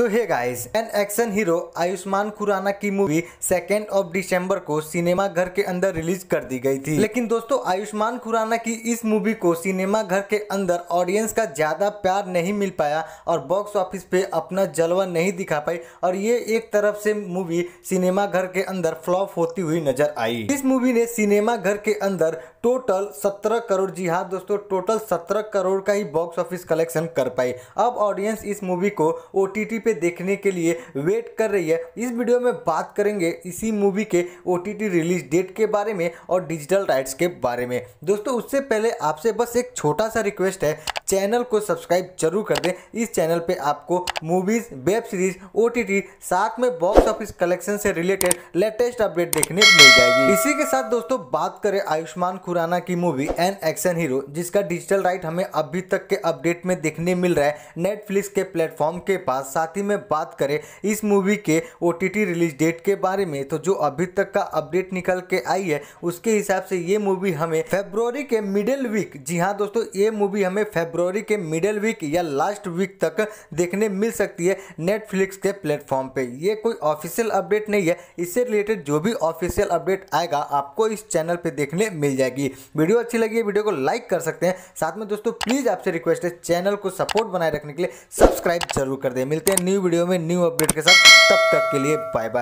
so hi guys an action hero Ayushmann Khurrana की movie second of December को cinema घर के अंदर रिलीज कर दी गई थी लेकिन दोस्तों आयुष्मान खुराना की इस मूवी को सिनेमा घर के अंदर ऑडियंस का ज्यादा प्यार नहीं मिल पाया और बॉक्स ऑफिस पे अपना जलवा नहीं दिखा पाई और ये एक तरफ से मूवी सिनेमा घर के अंदर फ्लॉप होती हुई नजर आई इस मूवी ने सिनेमा घर के अंदर टोटल सत्रह करोड़ जी हाँ दोस्तों टोटल सत्रह करोड़ का ही बॉक्स ऑफिस कलेक्शन कर पाई अब ऑडियंस इस मूवी को ओ पे पे देखने के लिए वेट कर रही है इस वीडियो में बात करेंगे इसी मूवी के ओ रिलीज डेट के बारे में और डिजिटल राइट्स के बारे में दोस्तों उससे पहले आपसे बस एक छोटा सा रिक्वेस्ट है चैनल को सब्सक्राइब जरूर कर दें इस चैनल पे आपको मूवीज़ वेब सीरीज ओ साथ में बॉक्स ऑफिस कलेक्शन से रिलेटेड लेटेस्ट अपडेट देखने मिल जाएगी इसी के साथ दोस्तों बात करें आयुष्मान खुराना की मूवी एन एक्शन हीरो जिसका डिजिटल राइट हमें अभी तक के अपडेट में देखने मिल रहा है नेटफ्लिक्स के प्लेटफॉर्म के पास साथ ही में बात करें इस मूवी के ओ रिलीज डेट के बारे में तो जो अभी तक का अपडेट निकल के आई है उसके हिसाब से ये मूवी हमें फेब्रुवरी के मिडिल वीक जी हाँ दोस्तों ये मूवी हमें फेब्रुवरी फरवरी के मिडिल वीक या लास्ट वीक तक देखने मिल सकती है नेटफ्लिक्स के प्लेटफॉर्म पे ये कोई ऑफिशियल अपडेट नहीं है इससे रिलेटेड जो भी ऑफिशियल अपडेट आएगा आपको इस चैनल पे देखने मिल जाएगी वीडियो अच्छी लगी है वीडियो को लाइक कर सकते हैं साथ में दोस्तों प्लीज़ आपसे रिक्वेस्ट है चैनल को सपोर्ट बनाए रखने के लिए सब्सक्राइब जरूर कर दें मिलते हैं न्यू वीडियो में न्यू अपडेट के साथ तब तक के लिए बाय बाय